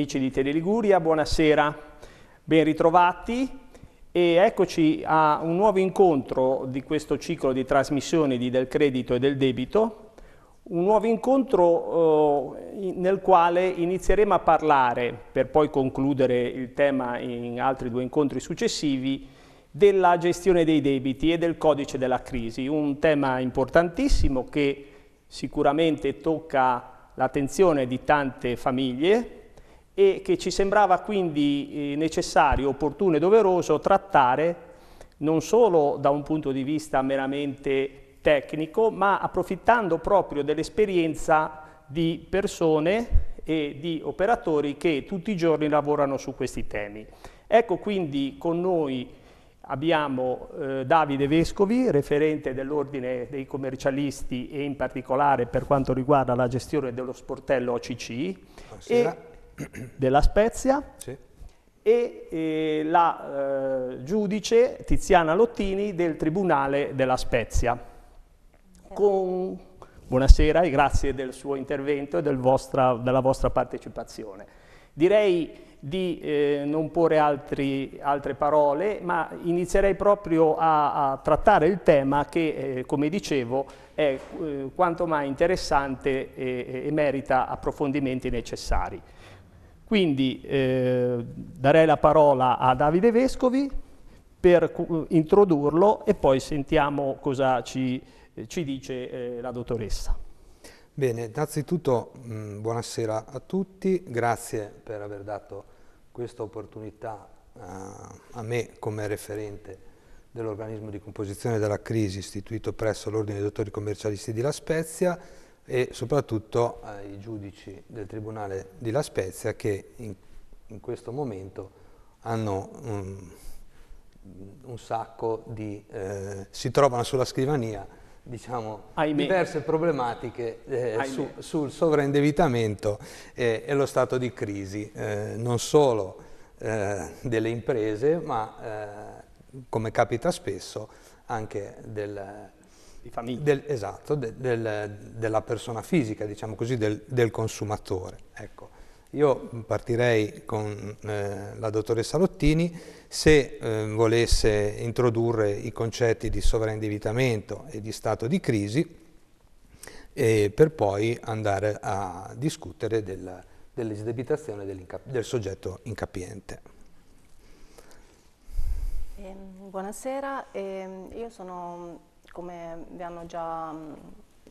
Amici di Tele Liguria, buonasera, ben ritrovati e eccoci a un nuovo incontro di questo ciclo di trasmissioni di del credito e del debito, un nuovo incontro eh, nel quale inizieremo a parlare, per poi concludere il tema in altri due incontri successivi, della gestione dei debiti e del codice della crisi, un tema importantissimo che sicuramente tocca l'attenzione di tante famiglie e che ci sembrava quindi eh, necessario, opportuno e doveroso trattare non solo da un punto di vista meramente tecnico, ma approfittando proprio dell'esperienza di persone e di operatori che tutti i giorni lavorano su questi temi. Ecco quindi con noi abbiamo eh, Davide Vescovi, referente dell'Ordine dei commercialisti e in particolare per quanto riguarda la gestione dello sportello OCC Buonasera. e della Spezia sì. e, e, eh, la eh, giudice Tiziana Lottini del Tribunale della Spezia. Con... Buonasera e grazie del suo intervento e del vostra, della vostra partecipazione. Direi di eh, non porre altri, altre parole, ma inizierei proprio a, a trattare il tema che, eh, come dicevo, è eh, quanto mai interessante e, e merita approfondimenti necessari. Quindi eh, darei la parola a Davide Vescovi per introdurlo e poi sentiamo cosa ci, eh, ci dice eh, la dottoressa. Bene, innanzitutto mh, buonasera a tutti, grazie per aver dato questa opportunità eh, a me come referente dell'organismo di composizione della crisi istituito presso l'Ordine dei Dottori Commercialisti di La Spezia e soprattutto ai giudici del Tribunale di La Spezia che in, in questo momento hanno um, un sacco di... Eh, si trovano sulla scrivania diciamo, diverse problematiche eh, su, sul sovraindebitamento eh, e lo stato di crisi, eh, non solo eh, delle imprese ma eh, come capita spesso anche del di famiglia. Del, esatto, de, del, della persona fisica, diciamo così, del, del consumatore. Ecco. Io partirei con eh, la dottoressa Lottini se eh, volesse introdurre i concetti di sovraindebitamento e di stato di crisi eh, per poi andare a discutere del, dell'esdebitazione del soggetto incapiente. Ehm, buonasera, ehm, io sono come vi hanno già, mm,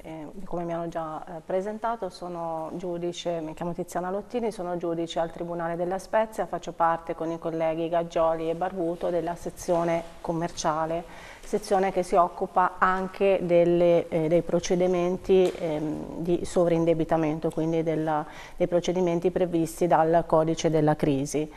eh, come mi hanno già eh, presentato, sono giudice, mi chiamo Tiziana Lottini, sono giudice al Tribunale della Spezia, faccio parte con i colleghi Gaggioli e Barbuto della sezione commerciale, sezione che si occupa anche delle, eh, dei procedimenti ehm, di sovrindebitamento, quindi della, dei procedimenti previsti dal codice della crisi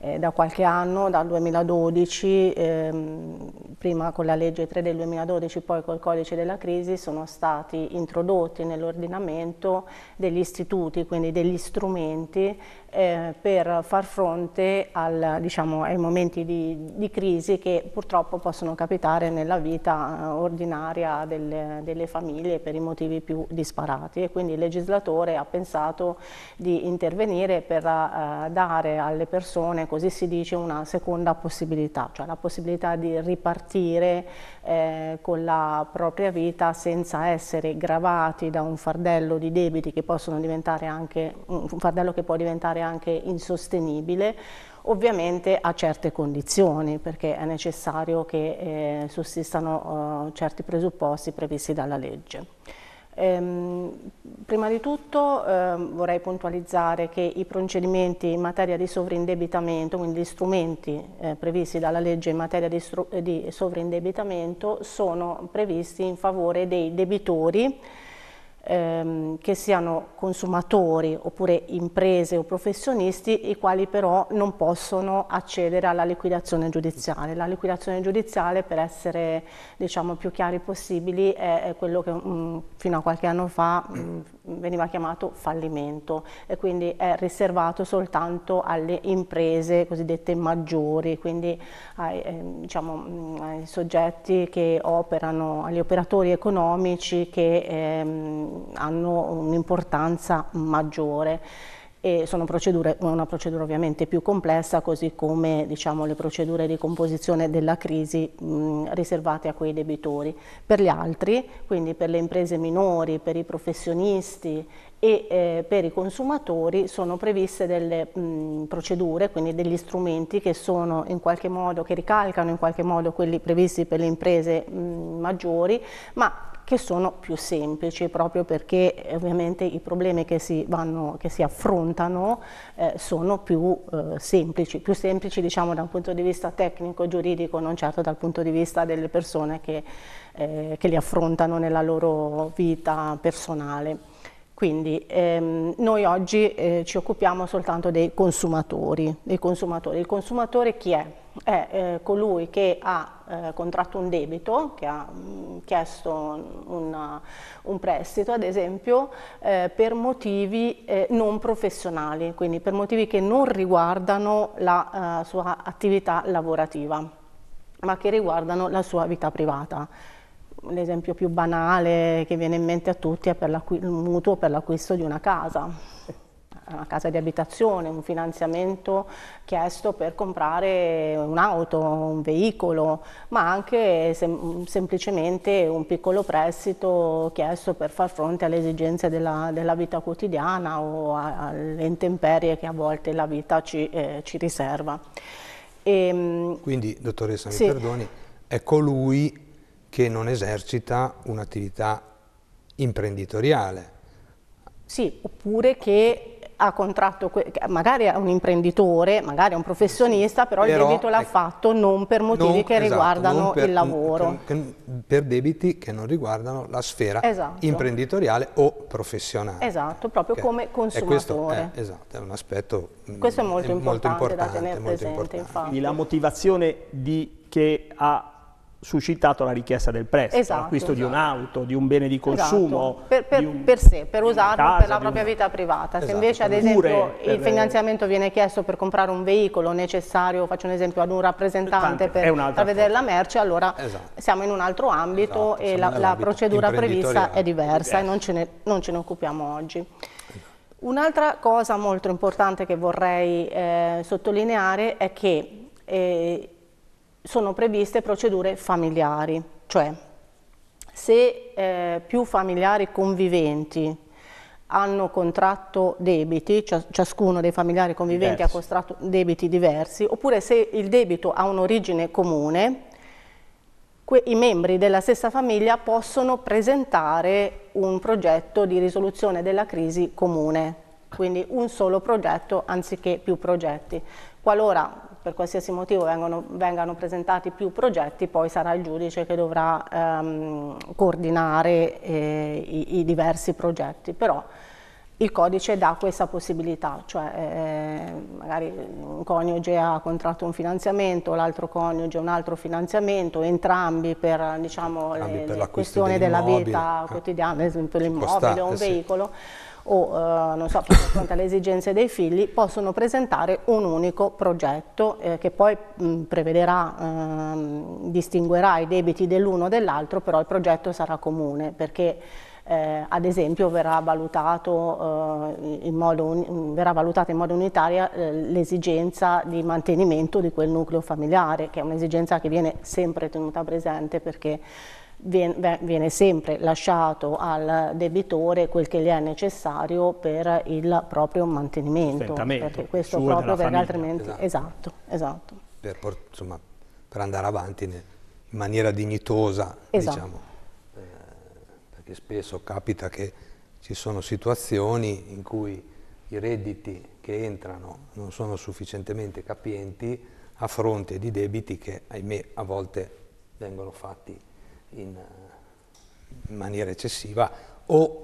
eh, da qualche anno, dal 2012, ehm, prima con la legge 3 del 2012, poi col codice della crisi, sono stati introdotti nell'ordinamento degli istituti, quindi degli strumenti eh, per far fronte al, diciamo, ai momenti di, di, crisi che purtroppo possono capitare nella vita eh, ordinaria delle, delle, famiglie per i motivi più disparati e quindi il legislatore ha pensato di intervenire per eh, dare alle persone, così si dice, una seconda possibilità, cioè la possibilità di ripartire eh, con la propria vita senza essere gravati da un fardello di debiti che possono diventare anche un fardello che può diventare diventare anche insostenibile ovviamente a certe condizioni perché è necessario che eh, sussistano eh, certi presupposti previsti dalla legge. Ehm, prima di tutto eh, vorrei puntualizzare che i procedimenti in materia di sovrindebitamento, quindi gli strumenti eh, previsti dalla legge in materia di, di sovrindebitamento, sono previsti in favore dei debitori ehm, che siano consumatori oppure imprese o professionisti, i quali però non possono accedere alla liquidazione giudiziale. La liquidazione giudiziale, per essere diciamo, più chiari possibili, è quello che mh, mm, fino a qualche anno fa mh, mm, veniva chiamato fallimento e quindi è riservato soltanto alle imprese cosiddette maggiori, quindi ai, eh, diciamo, mm, ai soggetti che operano, agli operatori economici che ehm, hanno un'importanza maggiore. E sono procedure, una procedura ovviamente più complessa, così come diciamo, le procedure di composizione della crisi mh, riservate a quei debitori. Per gli altri, quindi per le imprese minori, per i professionisti, e eh, per i consumatori sono previste delle mh, procedure, quindi degli strumenti che sono in qualche modo, che ricalcano in qualche modo quelli previsti per le imprese mh, maggiori, ma che sono più semplici proprio perché eh, ovviamente i problemi che si, vanno, che si affrontano eh, sono più eh, semplici, più semplici diciamo da un punto di vista tecnico, giuridico, non certo dal punto di vista delle persone che, eh, che li affrontano nella loro vita personale. Quindi ehm, noi oggi eh, ci occupiamo soltanto dei consumatori, dei consumatori. Il consumatore chi è? È eh, colui che ha eh, contratto un debito, che ha mh, mm, chiesto una, un prestito, ad esempio, eh, per motivi eh, non professionali, quindi per motivi che non riguardano la eh, sua attività lavorativa, ma che riguardano la sua vita privata l'esempio più banale che viene in mente a tutti è il mutuo per l'acquisto di una casa, una casa di abitazione, un finanziamento chiesto per comprare un'auto, un veicolo, ma anche sem semplicemente un piccolo prestito chiesto per far fronte alle esigenze della, della vita quotidiana o alle intemperie che a volte la vita ci, eh, ci riserva. E, ehm, Quindi, dottoressa, mi perdoni, è colui che non esercita un'attività imprenditoriale. Sì, oppure che ha contratto, magari è un imprenditore, magari è un professionista, però, però il debito l'ha ecco, fatto non per motivi non, che esatto, riguardano per, il lavoro. Che, per debiti che non riguardano la sfera esatto. imprenditoriale o professionale. Esatto, proprio okay. come consumatore. È, esatto, è un aspetto mm, questo è molto, è importante, molto importante da tenere presente. Infatti. La motivazione di, che ha suscitato la richiesta del prestito, esatto, l'acquisto esatto. di un'auto, di un bene di esatto. consumo. Esatto. Per, per, un, per, sé, per usarlo casa, per la propria un... vita privata. Se esatto, invece ad esempio il finanziamento viene chiesto per comprare un veicolo necessario, faccio un esempio, ad un rappresentante Tante, per far vedere la merce, allora esatto. siamo in un altro ambito e la, la procedura prevista è diversa e non ce, ne, non ce ne occupiamo oggi. Un'altra cosa molto importante che vorrei eh, sottolineare è che eh, sono previste procedure familiari, cioè se eh, più familiari conviventi hanno contratto debiti, ciascuno dei familiari conviventi diversi. ha contratto debiti diversi, oppure se il debito ha un'origine comune, i membri della stessa famiglia possono presentare un progetto di risoluzione della crisi comune, quindi un solo progetto anziché più progetti. Qualora per qualsiasi motivo vengono, vengano presentati più progetti, poi sarà il giudice che dovrà ehm, coordinare eh, i, i, diversi progetti, però il codice dà questa possibilità, cioè eh, magari un coniuge ha contratto un finanziamento, l'altro coniuge un altro finanziamento, entrambi per, diciamo, entrambi le, per le questioni della vita eh, quotidiana, ad esempio l'immobile o un sì. veicolo o eh, non so, chi affronta le esigenze dei figli possono presentare un unico progetto eh, che poi mh, mm, prevederà, ehm, distinguerà i debiti dell'uno e dell'altro, però il progetto sarà comune perché eh, ad esempio verrà, valutato, eh, in modo, verrà valutata in modo unitaria eh, l'esigenza di mantenimento di quel nucleo familiare, che è un'esigenza che viene sempre tenuta presente perché viene sempre lasciato al debitore quel che gli è necessario per il proprio mantenimento. Perché questo proprio perché altrimenti... Esatto, esatto. esatto. Per, insomma, per, andare avanti in maniera dignitosa, esatto. diciamo. Eh, perché spesso capita che ci sono situazioni in cui i redditi che entrano non sono sufficientemente capienti a fronte di debiti che, ahimè, a volte vengono fatti in, eh, in maniera eccessiva o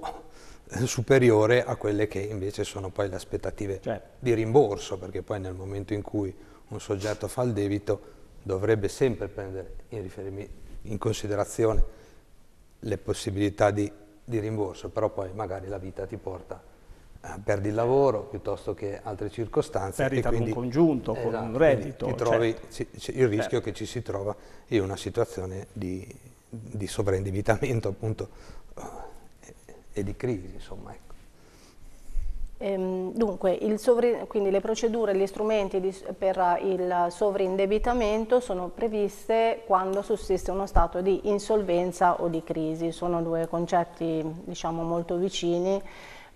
eh, superiore a quelle che invece sono poi le aspettative certo. di rimborso, perché poi nel momento in cui un soggetto fa il debito dovrebbe sempre prendere in, in considerazione le possibilità di, di, rimborso, però poi magari la vita ti porta a eh, perdere il lavoro piuttosto che altre circostanze. Perdita di un congiunto, esatto, con un esatto, reddito. Ti trovi certo. il rischio certo. che ci si trova in una situazione di, di sovraindebitamento appunto eh, e di crisi insomma ecco. ehm, Dunque, quindi le procedure e gli strumenti di, per eh, il sovraindebitamento sono previste quando sussiste uno stato di insolvenza o di crisi, sono due concetti diciamo molto vicini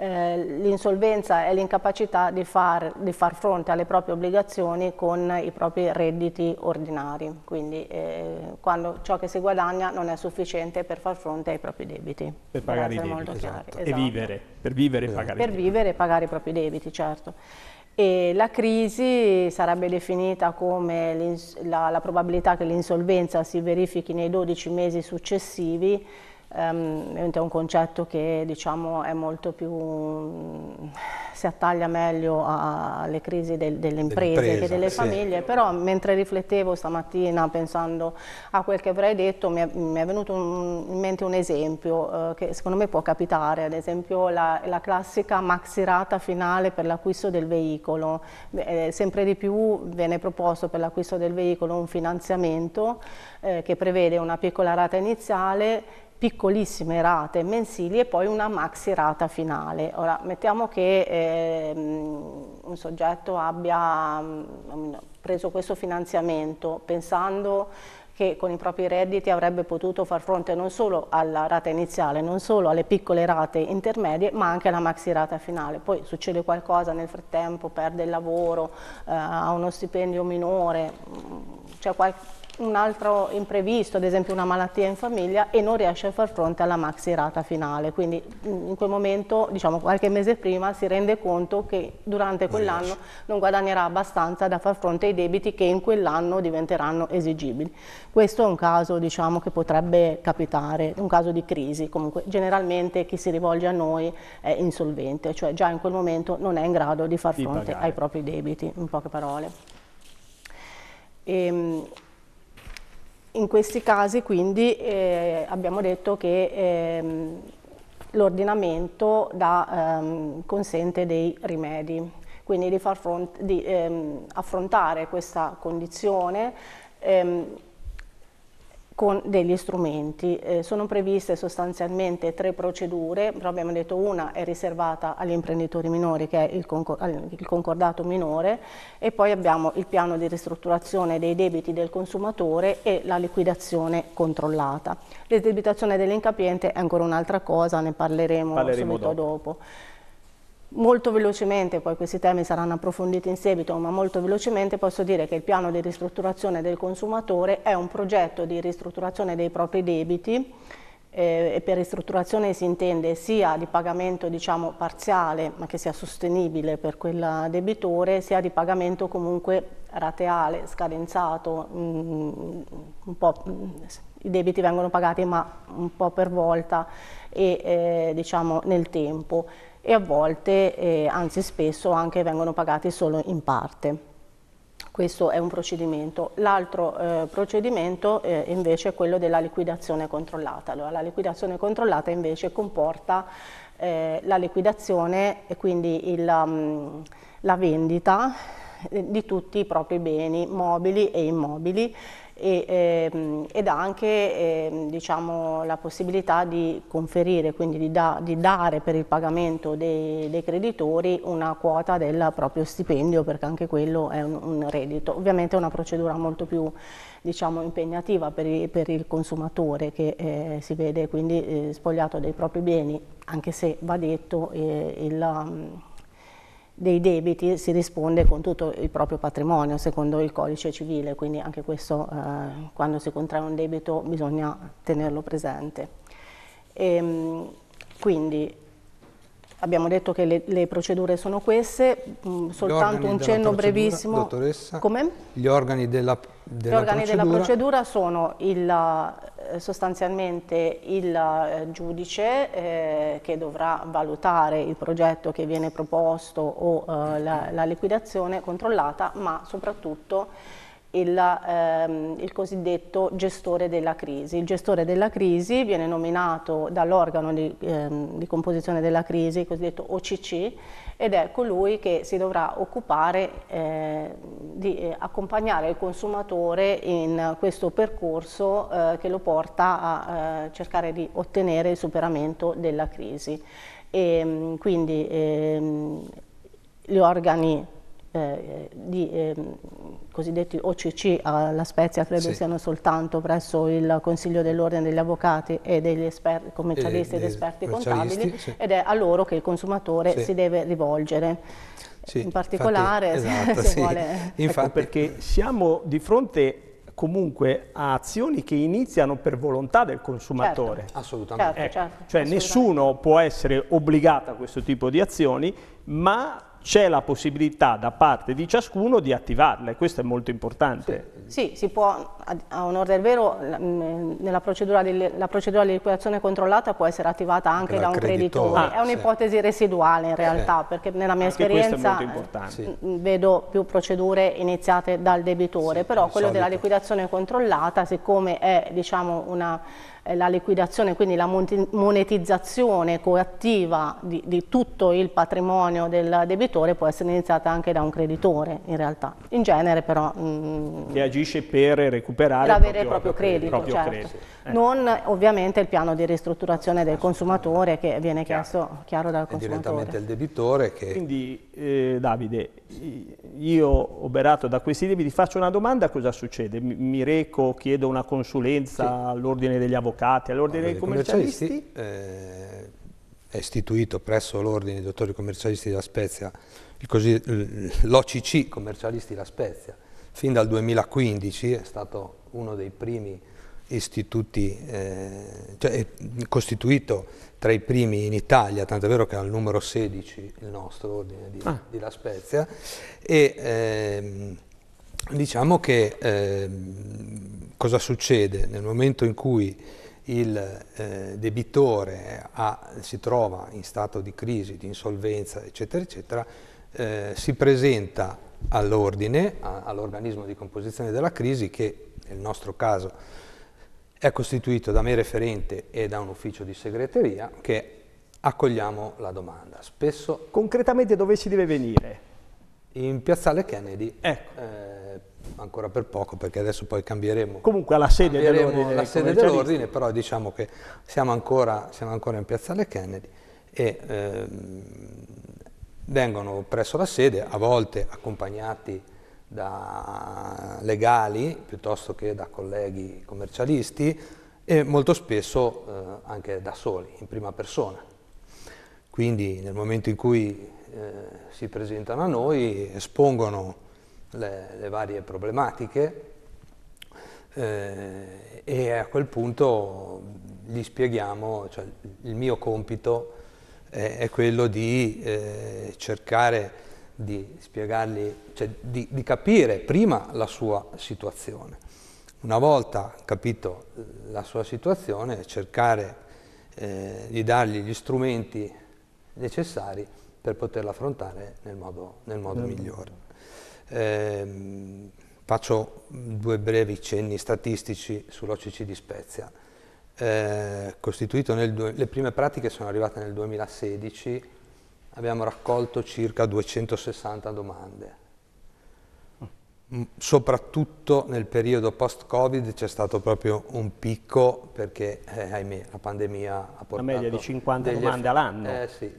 eh, l'insolvenza è l'incapacità di, di far, fronte alle proprie obbligazioni con i propri redditi ordinari, quindi eh, quando ciò che si guadagna non è sufficiente per far fronte ai propri debiti. Per pagare per i debiti, esatto. Esatto. E vivere, per vivere esatto. e pagare Per vivere e pagare i propri debiti, certo. E la crisi sarebbe definita come la, la probabilità che l'insolvenza si verifichi nei 12 mesi successivi Um, è un concetto che diciamo, è molto più, si attaglia meglio alle crisi del, delle imprese Impresa, che delle sì. famiglie, però mentre riflettevo stamattina pensando a quel che avrei detto mi è, mi è venuto un, in mente un esempio eh, che secondo me può capitare, ad esempio la, la classica maxi rata finale per l'acquisto del veicolo, eh, sempre di più viene proposto per l'acquisto del veicolo un finanziamento eh, che prevede una piccola rata iniziale piccolissime rate mensili e poi una maxi rata finale. Ora, mettiamo che eh, un soggetto abbia mm, preso questo finanziamento pensando che con i propri redditi avrebbe potuto far fronte non solo alla rata iniziale, non solo alle piccole rate intermedie, ma anche alla maxi rata finale. Poi succede qualcosa nel frattempo, perde il lavoro, eh, ha uno stipendio minore, c'è mm, cioè qualcosa un altro imprevisto, ad esempio una malattia in famiglia e non riesce a far fronte alla maxi rata finale, quindi mm, in quel momento, diciamo qualche mese prima, si rende conto che durante quell'anno non guadagnerà abbastanza da far fronte ai debiti che in quell'anno diventeranno esigibili. Questo è un caso diciamo, che potrebbe capitare, un caso di crisi, comunque generalmente chi si rivolge a noi è insolvente, cioè già in quel momento non è in grado di far fronte di ai propri debiti, in poche parole. E, ehm, in questi casi quindi eh, abbiamo detto che ehm, l'ordinamento ehm, consente dei rimedi, quindi di, fronte, di ehm, affrontare questa condizione ehm, con degli strumenti. Eh, sono previste sostanzialmente tre procedure, però abbiamo detto una è riservata agli imprenditori minori che è il, concordato minore e poi abbiamo il piano di ristrutturazione dei debiti del consumatore e la liquidazione controllata. L'esdebitazione dell'incapiente è ancora un'altra cosa, ne parleremo, parleremo subito dopo. dopo. Molto velocemente, poi questi temi saranno approfonditi in seguito, ma molto velocemente posso dire che il piano di ristrutturazione del consumatore è un progetto di ristrutturazione dei propri debiti eh, e per ristrutturazione si intende sia di pagamento diciamo, parziale ma che sia sostenibile per quel debitore, sia di pagamento comunque rateale, scadenzato, mh, mm, mm, i debiti vengono pagati ma un po' per volta e eh, diciamo, nel tempo e a volte, eh, anzi spesso, anche vengono pagati solo in parte. Questo è un procedimento. L'altro eh, procedimento eh, invece è quello della liquidazione controllata. Allora, la liquidazione controllata invece comporta eh, la liquidazione e quindi il, um, la vendita eh, di tutti i propri beni mobili e immobili e, ehm, ed anche ehm, diciamo, la possibilità di conferire, quindi di, da, di dare per il pagamento dei, dei, creditori una quota del proprio stipendio perché anche quello è un, un reddito. Ovviamente è una procedura molto più diciamo, impegnativa per, i, per, il consumatore che eh, si vede quindi eh, spogliato dei propri beni, anche se va detto eh, il dei debiti si risponde con tutto il proprio patrimonio secondo il codice civile, quindi anche questo eh, quando si contrae un debito bisogna tenerlo presente. E, ehm, quindi Abbiamo detto che le, le procedure sono queste, mh, mm, soltanto un cenno brevissimo. Dottoressa, Come? Gli organi della, della Gli organi procedura. della procedura sono il, eh, sostanzialmente il eh, giudice eh, che dovrà valutare il progetto che viene proposto o eh, la, la liquidazione controllata, ma soprattutto il, ehm, il, cosiddetto gestore della crisi. Il gestore della crisi viene nominato dall'organo di, ehm, di, composizione della crisi, il cosiddetto OCC, ed è colui che si dovrà occupare eh, di eh, accompagnare il consumatore in questo percorso eh, che lo porta a eh, cercare di ottenere il superamento della crisi. E, ehm, quindi ehm, gli organi eh, di ehm, eh, cosiddetti OCC alla Spezia credo sì. siano soltanto presso il Consiglio dell'Ordine degli Avvocati e degli esperti, commercialisti ed esperti contabili sì. ed è a loro che il consumatore sì. si deve rivolgere. in particolare infatti, esatto, se, vuole... Infatti, ecco perché siamo di fronte comunque a azioni che iniziano per volontà del consumatore. Certo, assolutamente. Certo, ecco, certo, cioè assolutamente. nessuno può essere obbligato a questo tipo di azioni, ma c'è la possibilità da parte di ciascuno di attivarle, questo è molto importante. Sì, sì si può, a onore del vero, mm, nella procedura di, la procedura di liquidazione controllata può essere attivata anche da un creditore, creditore. Ah, è un'ipotesi sì. residuale in eh. realtà, sì. perché nella mia anche esperienza mm, vedo più procedure iniziate dal debitore, però quello solito. della liquidazione controllata, siccome è diciamo, una eh, la liquidazione, quindi la monetizzazione coattiva di, di tutto il patrimonio del debitore può essere iniziata anche da un creditore in realtà. In genere però... Mh, mm, che agisce per recuperare il proprio, proprio credito. Proprio certo. credito. Eh. Non ovviamente il piano di ristrutturazione del consumatore che viene chiaro. chiesto chiaro dal consumatore. direttamente il debitore che... Quindi eh, Davide, io oberato da questi debiti faccio una domanda, cosa succede? Mi, mi reco, chiedo una consulenza sì. all'ordine degli avvocati? avvocati, all'ordine dei commercialisti? commercialisti eh, è istituito presso l'ordine dei dottori commercialisti della Spezia, l'OCC commercialisti della Spezia, fin dal 2015 è stato uno dei primi istituti, eh, cioè costituito tra i primi in Italia, tant'è vero che è al numero 16 il nostro ordine di, ah. di La Spezia, e ehm, diciamo che ehm, cosa succede nel momento in cui il eh, debitore ha, si trova in stato di crisi, di insolvenza, eccetera, eccetera, eh, si presenta all'ordine, all'organismo di composizione della crisi che nel nostro caso è costituito da me referente e da un ufficio di segreteria che accogliamo la domanda. Spesso... Concretamente dove si deve venire? In piazzale Kennedy, ecco. eh, ancora per poco perché adesso poi cambieremo. Comunque alla sede dell'ordine. La sede dell'ordine, però diciamo che siamo ancora, siamo ancora in piazzale Kennedy e ehm, vengono presso la sede, a volte accompagnati da legali piuttosto che da colleghi commercialisti e molto spesso eh, anche da soli, in prima persona. Quindi nel momento in cui eh, si presentano a noi espongono le, le varie problematiche eh, e a quel punto gli spieghiamo, cioè, il mio compito è, è quello di eh, cercare di spiegargli, cioè di, di, capire prima la sua situazione. Una volta capito eh, la sua situazione, cercare eh, di dargli gli strumenti necessari per poterla affrontare nel modo, nel modo migliore. Eh, faccio due brevi cenni statistici sull'OCC di Spezia. Eh, nel, le prime pratiche sono arrivate nel 2016, abbiamo raccolto circa 260 domande. Mm, soprattutto nel periodo post-Covid c'è stato proprio un picco perché, eh, ahimè, la pandemia ha portato... Una media di 50 domande all'anno. Eh, sì,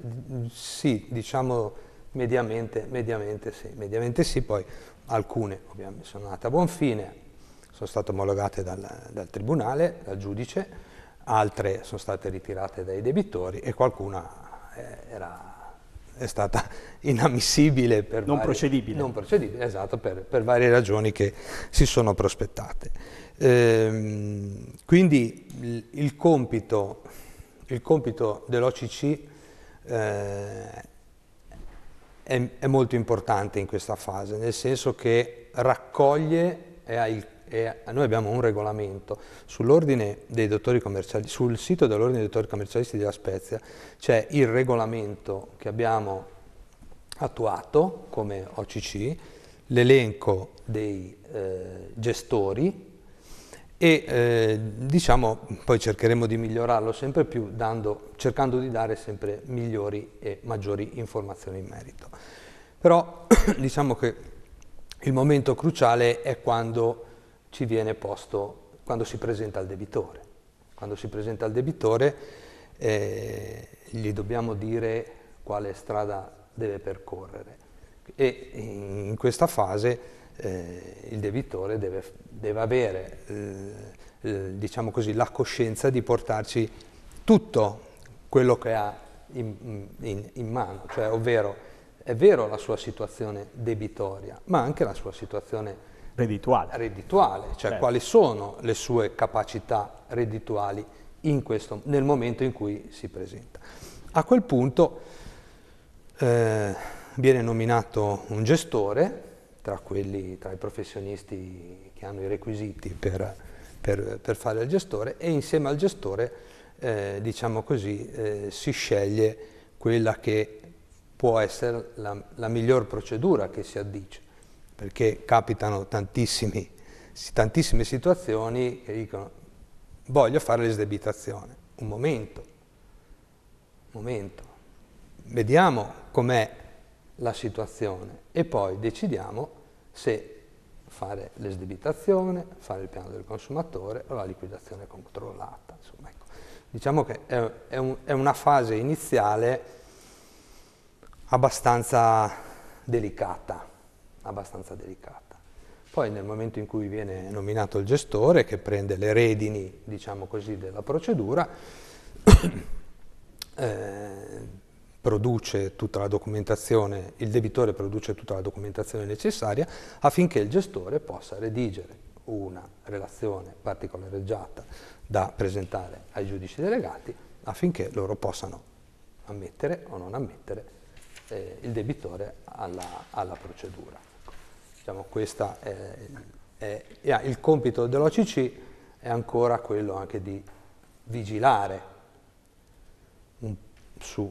sì, diciamo Mediamente, mediamente sì, mediamente sì, poi alcune ovviamente sono andate a buon fine, sono state omologate dal, dal tribunale, dal giudice, altre sono state ritirate dai debitori e qualcuna eh, era, è stata inammissibile per non, varie, procedibile. non procedibile, esatto, per, per, varie ragioni che si sono prospettate. Ehm, quindi il compito, il compito dell'OCC eh, è, è molto importante in questa fase, nel senso che raccoglie e ha il noi abbiamo un regolamento sull'ordine dei dottori commerciali, sul sito dell'ordine dei dottori commercialisti della Spezia c'è il regolamento che abbiamo attuato come OCC, l'elenco dei eh, gestori e eh, diciamo poi cercheremo di migliorarlo sempre più dando, cercando di dare sempre migliori e maggiori informazioni in merito. Però diciamo che il momento cruciale è quando ci viene posto, quando si presenta al debitore. Quando si presenta al debitore eh, gli dobbiamo dire quale strada deve percorrere e in questa fase eh, il debitore deve, deve avere eh, eh, diciamo così, la coscienza di portarci tutto quello che ha in, in, in mano, cioè, ovvero è vero la sua situazione debitoria, ma anche la sua situazione reddituale, redituale cioè certo. quali sono le sue capacità redituali questo, nel momento in cui si presenta. A quel punto eh, viene nominato un gestore tra, quelli, tra i professionisti che hanno i requisiti per, per, per fare il gestore e insieme al gestore, eh, diciamo così, eh, si sceglie quella che può essere la, la, miglior procedura che si addice, perché capitano tantissime situazioni che dicono voglio fare l'esdebitazione, un momento, un momento, vediamo com'è la situazione e poi decidiamo se fare l'esdebitazione, fare il piano del consumatore o la liquidazione controllata. Insomma, ecco. Diciamo che è, è, un, è una fase iniziale abbastanza delicata, abbastanza delicata. Poi nel momento in cui viene nominato il gestore, che prende le redini, diciamo così, della procedura, eh, produce tutta la documentazione, il debitore produce tutta la documentazione necessaria affinché il gestore possa redigere una relazione particolareggiata da presentare ai giudici delegati affinché loro possano ammettere o non ammettere eh, il debitore alla, alla procedura. Diciamo, questo è, è, è, il compito dell'OCC è ancora quello anche di vigilare su,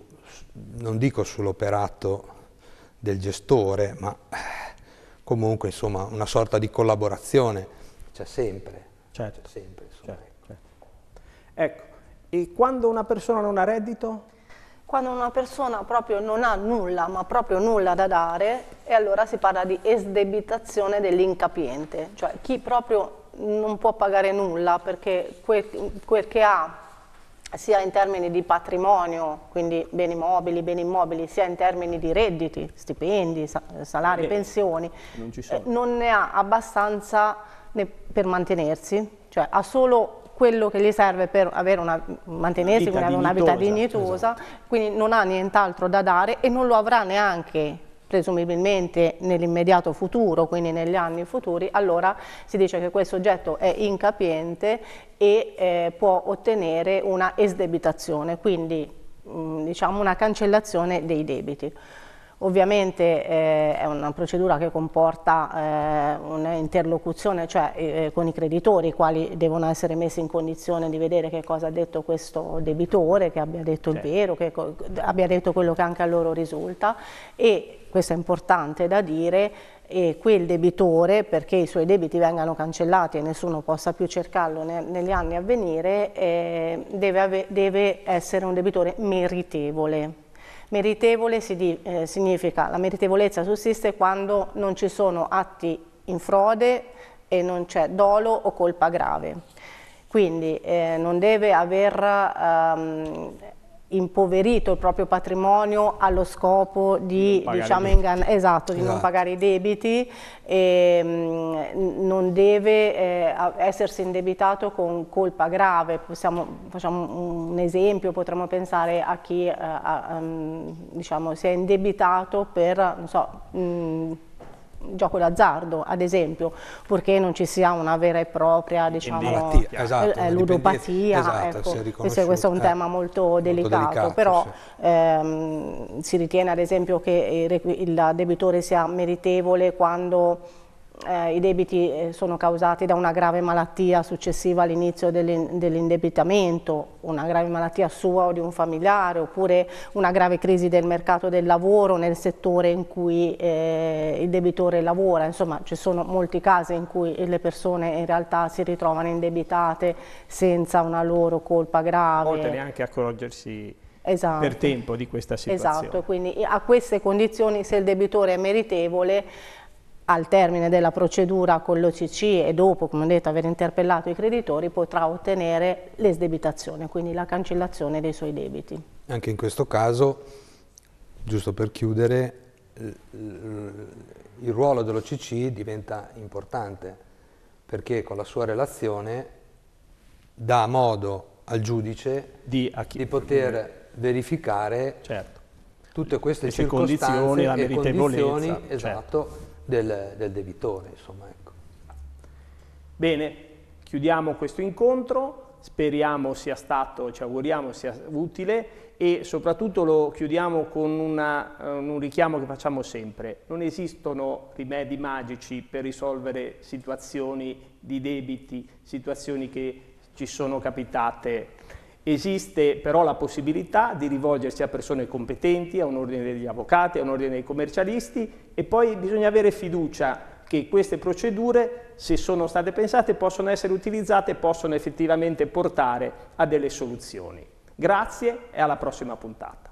non dico sull'operato del gestore, ma eh, comunque insomma, una sorta di collaborazione c'è cioè sempre. Certo. C'è sempre certo, certo. Ecco, e quando una persona non ha reddito? Quando una persona proprio non ha nulla, ma proprio nulla da dare, e allora si parla di esdebitazione dell'incapiente, cioè chi proprio non può pagare nulla perché quel, quel che ha sia in termini di patrimonio, quindi beni mobili, beni immobili, sia in termini di redditi, stipendi, salari, Beh, pensioni, non, eh, non, ne ha abbastanza per mantenersi, cioè ha solo quello che gli serve per avere una, mantenersi, una quindi avere una vita dignitosa, esatto. quindi non ha nient'altro da dare e non lo avrà neanche presumibilmente nell'immediato futuro, quindi negli anni futuri, allora si dice che questo oggetto è incapiente e eh, può ottenere una esdebitazione, quindi mh, mm, diciamo una cancellazione dei debiti. Ovviamente eh, è una procedura che comporta eh, un'interlocuzione cioè, eh, eh, con i creditori, i quali devono essere messi in condizione di vedere che cosa ha detto questo debitore, che abbia detto certo. il vero, che abbia detto quello che anche a loro risulta e, questo è importante da dire, e quel debitore, perché i suoi debiti vengano cancellati e nessuno possa più cercarlo ne, negli anni a venire, eh, deve, deve essere un debitore meritevole. Meritevole si, eh, significa, la meritevolezza sussiste quando non ci sono atti in frode e non c'è dolo o colpa grave. Quindi eh, non deve aver ehm, impoverito il proprio patrimonio allo scopo di, diciamo, esatto, di esatto. non pagare i diciamo, debiti esatto, esatto. e, ehm, non deve eh, essersi indebitato con colpa grave Possiamo, facciamo un esempio potremmo pensare a chi eh, a, a, ehm, diciamo, si è indebitato per so, mh, mhmm, gioco d'azzardo, ad esempio, purché non ci sia una vera e propria diciamo, esatto, eh, ludopatia. Esatto, ecco. è questo è un eh, tema molto delicato, molto delicato però sì. ehm, si ritiene ad esempio che il, il debitore sia meritevole quando eh, i debiti eh, sono causati da una grave malattia successiva all'inizio dell'indebitamento, una grave malattia sua o di un familiare, oppure una grave crisi del mercato del lavoro nel settore in cui eh, il debitore lavora. Insomma, ci sono molti casi in cui le persone in realtà si ritrovano indebitate senza una loro colpa grave. Oltre neanche accorgersi Esatto. per tempo di questa situazione. Esatto, quindi a queste condizioni se il debitore è meritevole al termine della procedura con l'OCC e dopo, come ho detto, aver interpellato i creditori, potrà ottenere l'esdebitazione, quindi la cancellazione dei suoi debiti. Anche in questo caso, giusto per chiudere, eh, il ruolo dell'OCC diventa importante perché con la sua relazione dà modo al giudice di, di poter verificare certo. tutte queste le circostanze condizioni, la meritevolezza, certo. esatto, certo del, del debitore. Insomma, ecco. Bene, chiudiamo questo incontro, speriamo sia stato, ci auguriamo sia utile e soprattutto lo chiudiamo con una, un richiamo che facciamo sempre. Non esistono rimedi magici per risolvere situazioni di debiti, situazioni che ci sono capitate Esiste però la possibilità di rivolgersi a persone competenti, a un ordine degli avvocati, a un ordine dei commercialisti e poi bisogna avere fiducia che queste procedure, se sono state pensate, possono essere utilizzate e possono effettivamente portare a delle soluzioni. Grazie e alla prossima puntata.